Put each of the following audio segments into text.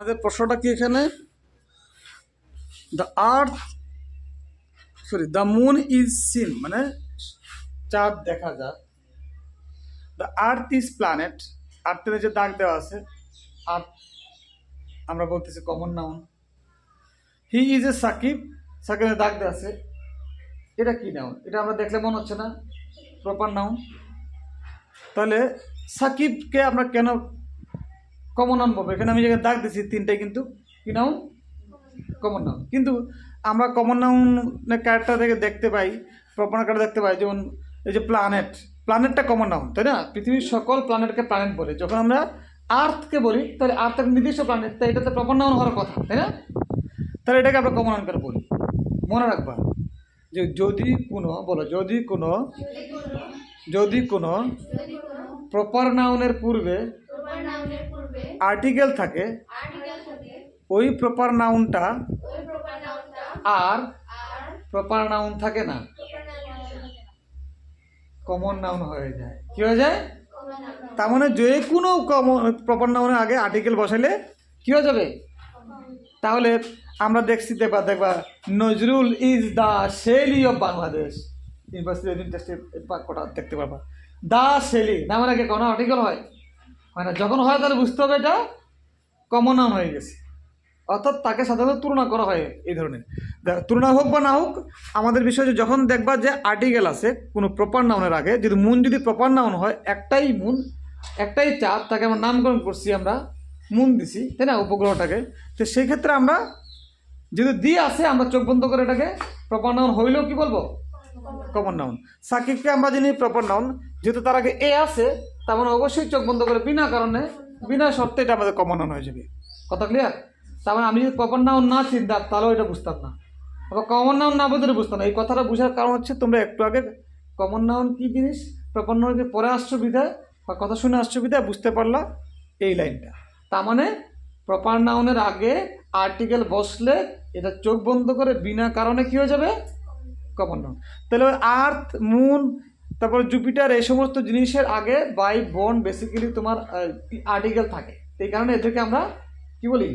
আমাদের প্রশ্নটা কি এখানে the earth sorry the moon is seen মানে চাঁদ দেখা যাক দ্য আর্থ ইজ প্ল্যানেট আর্থের যে দাগ দেওয়া আছে আর্থ আমরা বলতেছি common noun he is a Sakib সাকিবের দাগ দেওয়া আছে এটা কি নাউন এটা আমরা দেখলে মনে হচ্ছে না প্রপার নাউন তাহলে সাকিবকে আমরা কেন কমন নাউন বলবো এখানে আমি যেখানে দাগ দিচ্ছি তিনটাই কিন্তু কি নাউন কমন নাউন কিন্তু আমরা কমন নাউনের কার্ডটা থেকে দেখতে পাই প্রপার কার্ড দেখতে পাই যেমন এই যে প্ল্যানেট প্ল্যানেটটা কমন নাউন তাই না পৃথিবীর সকল প্ল্যানেটকে প্ল্যানেট বলে যখন আমরা আর্থকে বলি তাহলে আর্থের নির্দিষ্ট প্ল্যানেট তাই এটাতে প্রপার নাউন হওয়ার কথা তাই না তাহলে এটাকে আমরা কমন নাউন বলি মনে রাখবা যে যদি কোনো বলো যদি কোনো যদি কোনো প্রপার নাউনের পূর্বে আর্টিকেল থাকে ওই প্রপার নাউনটা আর প্রপার নাউন থাকে না কমন নাউন হয়ে যায় কি হয়ে যায় তার মানে যে কোনো কমন প্রপার নাউনের আগে আর্টিকেল বসালে কি হয়ে যাবে তাহলে আমরা দেখছি দেখবা দেখবা Nazrul is the Shelley of Bangladesh university দেখতে পাবা দ্য শেলি না মানে কোনো আর্টিকেল হয় মানে যখন হয় তাহলে বুঝতে হবে এটা কমন নাম হয়ে গেছে অর্থাৎ তাকে সাধারণত তুলনা করা হয় এই ধরনের তুলনা হোক বা না হোক আমাদের বিষয় যখন দেখবা যে আর্টিকেল আছে কোনো প্রপার নাউনের আগে যদি মুন যদি প্রপার নাউন হয় একটাই মুন একটাই চাঁদ তাকে আমরা নামকরণ করছি আমরা মুন দিছি তাই না উপগ্রহটাকে তো সেই ক্ষেত্রে আমরা যদি দি আসে আমরা চোখ বন্ধ করে এটাকে প্রপার নাউন হইলেও কি বলবো কমন নাউন সাকিবকে আমরা যিনি প্রপার নাউন যেহেতু তার আগে এ আছে তার মানে অবশ্যই চোখ বন্ধ করে বিনা কারণে বিনা শর্তে এটা আমাদের কমানো হয়ে যাবে কথা ক্লিয়ার তার মানে আমি যদি কমন নাউন না চিন্তা তাহলেও এটা বুঝতাম না আবার কমন নাউন না বুঝলে বুঝতাম না এই কথাটা বোঝার কারণ হচ্ছে তোমরা একটু আগে কমন নাউন কী জিনিস প্রপন্ন পরে আসছো বিধায় বা কথা শুনে আসছো বিধায় বুঝতে পারলা এই লাইনটা তার মানে প্রপার নাউনের আগে আর্টিকেল বসলে এটা চোখ বন্ধ করে বিনা কারণে কী হয়ে যাবে কমন নাউন তাহলে আর্থ মুন তারপর জুপিটার এই সমস্ত জিনিসের আগে বাই বন বেসিক্যালি তোমার আর্টিকেল থাকে এই কারণে এদেরকে আমরা কি বলি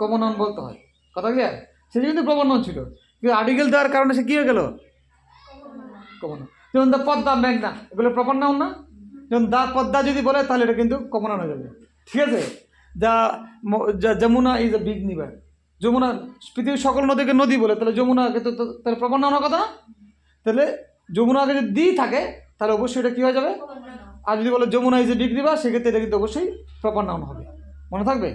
কমন নন বলতে হয় কথা ক্লিয়ার সেটা কিন্তু কমন নন ছিল কিন্তু আর্টিকেল দেওয়ার কারণে সে কী হয়ে গেল কমন যেমন দ্য পদ্মা মেঘনা এগুলো প্রপার নাউন না যেমন দা পদ্মা যদি বলে তাহলে এটা কিন্তু কমন হয়ে যাবে ঠিক আছে যা যমুনা ইজ এ বিগ নিবার যমুনা পৃথিবীর সকল নদীকে নদী বলে তাহলে যমুনা কিন্তু তাহলে প্রপার কথা না তাহলে যমুনা যদি দি থাকে তাহলে অবশ্যই এটা কী হয়ে যাবে আর যদি বলো যমুনা ইজ এ ডিগ্রি বা সেক্ষেত্রে এটা কিন্তু অবশ্যই প্রপার নাউন হবে মনে থাকবে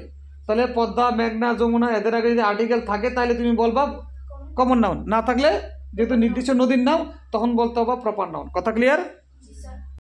তাহলে পদ্মা মেঘনা যমুনা এদের আগে যদি আর্টিকেল থাকে তাহলে তুমি বলবা কমন নাউন না থাকলে যেহেতু নির্দিষ্ট নদীর নাম তখন বলতে হবে প্রপার নাউন কথা ক্লিয়ার